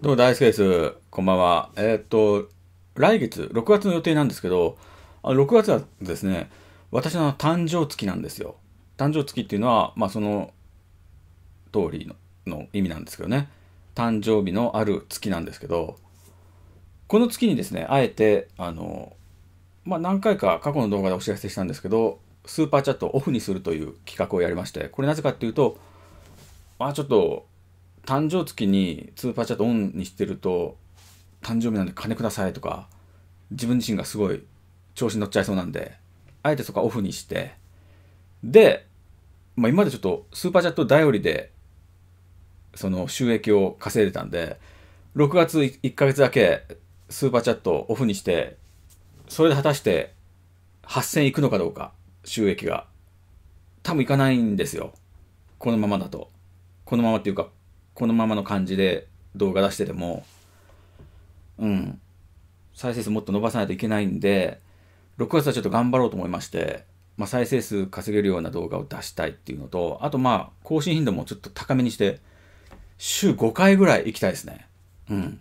どうも大輔です。こんばんは。えー、っと、来月、6月の予定なんですけど、あ6月はですね、私の誕生月なんですよ。誕生月っていうのは、まあ、その通りの意味なんですけどね。誕生日のある月なんですけど、この月にですね、あえて、あの、まあ、何回か過去の動画でお知らせしたんですけど、スーパーチャットをオフにするという企画をやりまして、これなぜかっていうと、まあ、ちょっと誕生月にスーパーチャットオンにしてると誕生日なんで金くださいとか自分自身がすごい調子に乗っちゃいそうなんであえてそこはオフにしてで、まあ、今までちょっとスーパーチャット頼りでその収益を稼いでたんで6月1ヶ月だけスーパーチャットオフにしてそれで果たして8000いくのかどうか収益が多分いかないんですよこのままだとこのままっていうかこのままの感じで動画出してても、うん、再生数もっと伸ばさないといけないんで、6月はちょっと頑張ろうと思いまして、まあ、再生数稼げるような動画を出したいっていうのと、あとまあ、更新頻度もちょっと高めにして、週5回ぐらい行きたいですね。うん。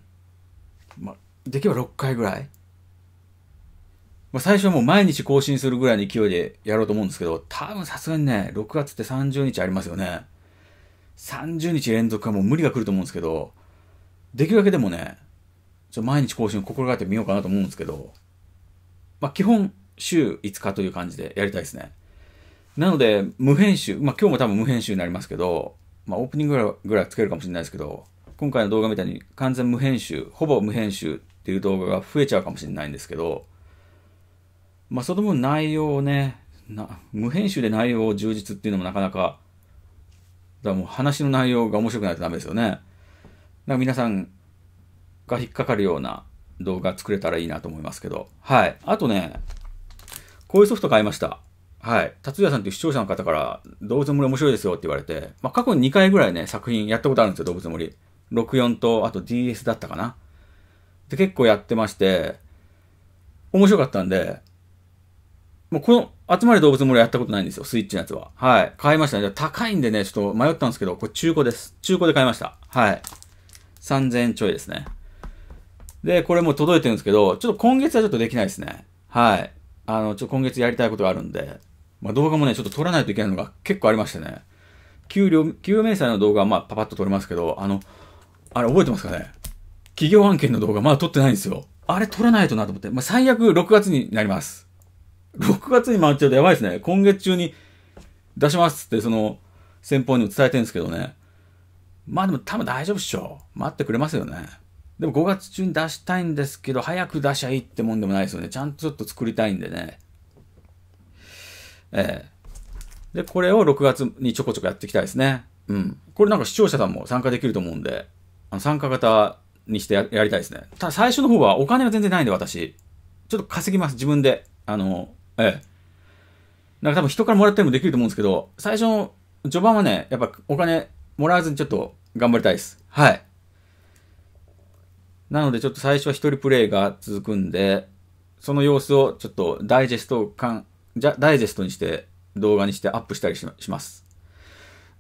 まあ、できれば6回ぐらい。まあ、最初はもう毎日更新するぐらいの勢いでやろうと思うんですけど、多分さすがにね、6月って30日ありますよね。30日連続はもう無理が来ると思うんですけど、できるだけでもね、ちょ毎日更新を心がけてみようかなと思うんですけど、まあ、基本週5日という感じでやりたいですね。なので、無編集、まあ、今日も多分無編集になりますけど、まあ、オープニングぐらいつけるかもしれないですけど、今回の動画みたいに完全無編集、ほぼ無編集っていう動画が増えちゃうかもしれないんですけど、まあ、その分内容をね、無編集で内容を充実っていうのもなかなかだもう話の内容が面白くないとダメですよね。なんか皆さんが引っかかるような動画作れたらいいなと思いますけど。はい。あとね、こういうソフト買いました。はい。達也さんという視聴者の方から、動物森面白いですよって言われて、まあ、過去に2回ぐらいね、作品やったことあるんですよ、動物森。64と、あと DS だったかな。で、結構やってまして、面白かったんで、もうこの、集まれ動物村やったことないんですよ、スイッチのやつは。はい。買いましたね。高いんでね、ちょっと迷ったんですけど、これ中古です。中古で買いました。はい。3000円ちょいですね。で、これもう届いてるんですけど、ちょっと今月はちょっとできないですね。はい。あの、ちょっと今月やりたいことがあるんで、まあ、動画もね、ちょっと撮らないといけないのが結構ありましてね。給料、給与明細の動画はまあパパッと撮れますけど、あの、あれ覚えてますかね企業案件の動画まだ撮ってないんですよ。あれ撮らないとなと思って、まあ最悪6月になります。6月に回っちゃうとやばいですね。今月中に出しますって、その、先方にも伝えてるんですけどね。まあでも多分大丈夫っしょ。待ってくれますよね。でも5月中に出したいんですけど、早く出しゃいいってもんでもないですよね。ちゃんとちょっと作りたいんでね。ええで、これを6月にちょこちょこやっていきたいですね。うん。これなんか視聴者さんも参加できると思うんで、あの参加型にしてやりたいですね。ただ最初の方はお金は全然ないんで私、ちょっと稼ぎます。自分で。あの、ええ。なんか多分人からもらったりもできると思うんですけど、最初の序盤はね、やっぱお金もらわずにちょっと頑張りたいです。はい。なのでちょっと最初は一人プレイが続くんで、その様子をちょっとダイジェストかん、じゃ、ダイジェストにして、動画にしてアップしたりします。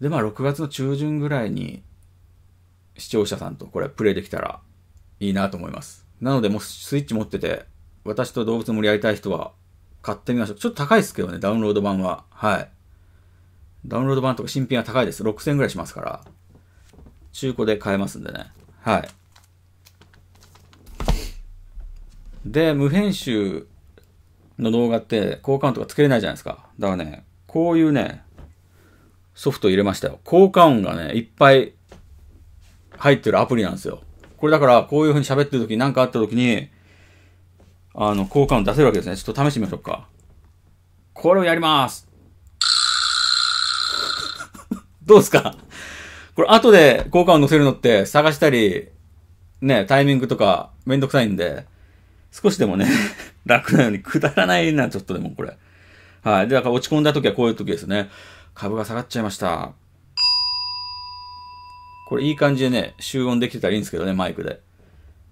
で、まあ6月の中旬ぐらいに、視聴者さんとこれプレイできたらいいなと思います。なのでもうスイッチ持ってて、私と動物盛りやりたい人は買ってみましょう。ちょっと高いですけどね、ダウンロード版は。はい。ダウンロード版とか新品は高いです。6000円ぐらいしますから。中古で買えますんでね。はい。で、無編集の動画って効果音とかつけれないじゃないですか。だからね、こういうね、ソフト入れましたよ。効果音がね、いっぱい入ってるアプリなんですよ。これだから、こういう風に喋ってる時、なんかあった時に、あの、効果音出せるわけですね。ちょっと試してみましょうか。これをやります。どうですかこれ後で効果音載せるのって探したり、ね、タイミングとかめんどくさいんで、少しでもね、楽なようにくだらないな、ちょっとでもこれ。はい。で、だから落ち込んだ時はこういう時ですね。株が下がっちゃいました。これいい感じでね、集音できてたらいいんですけどね、マイクで。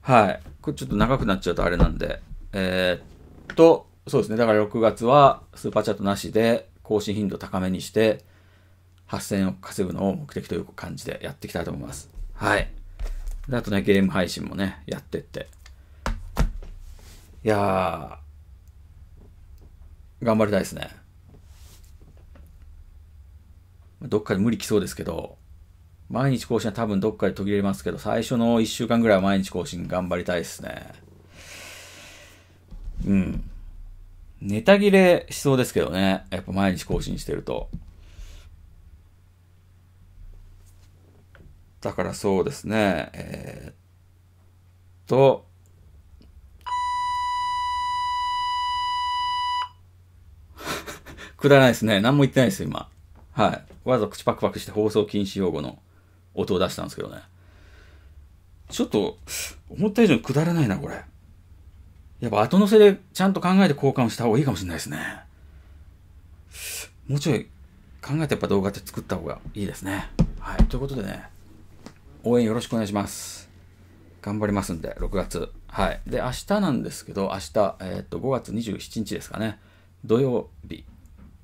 はい。これちょっと長くなっちゃうとあれなんで。えー、っと、そうですね。だから6月はスーパーチャットなしで更新頻度高めにして、8000を稼ぐのを目的という感じでやっていきたいと思います。はい。であとね、ゲーム配信もね、やってって。いやー、頑張りたいですね。どっかで無理きそうですけど、毎日更新は多分どっかで途切れますけど、最初の1週間ぐらいは毎日更新頑張りたいですね。うん。ネタ切れしそうですけどね。やっぱ毎日更新してると。だからそうですね。えー、っと。くだらないですね。何も言ってないです、今。はい。わざ口パクパクして放送禁止用語の音を出したんですけどね。ちょっと、思った以上にくだらないな、これ。やっぱ後乗せでちゃんと考えて交換をした方がいいかもしれないですね。もうちょい考えてやっぱ動画って作った方がいいですね。はい。ということでね、応援よろしくお願いします。頑張りますんで、6月。はい。で、明日なんですけど、明日、えー、っと、5月27日ですかね。土曜日。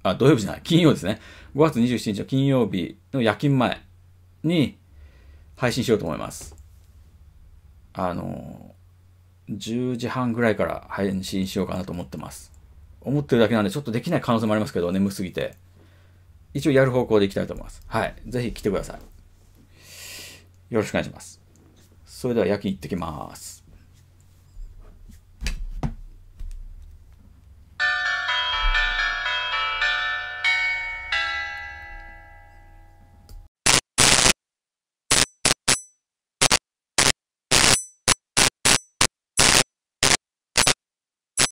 あ、土曜日じゃない、金曜ですね。5月27日の金曜日の夜勤前に配信しようと思います。あのー10時半ぐらいから配信しようかなと思ってます。思ってるだけなんで、ちょっとできない可能性もありますけど、眠すぎて。一応やる方向でいきたいと思います。はい。ぜひ来てください。よろしくお願いします。それでは夜勤行ってきます。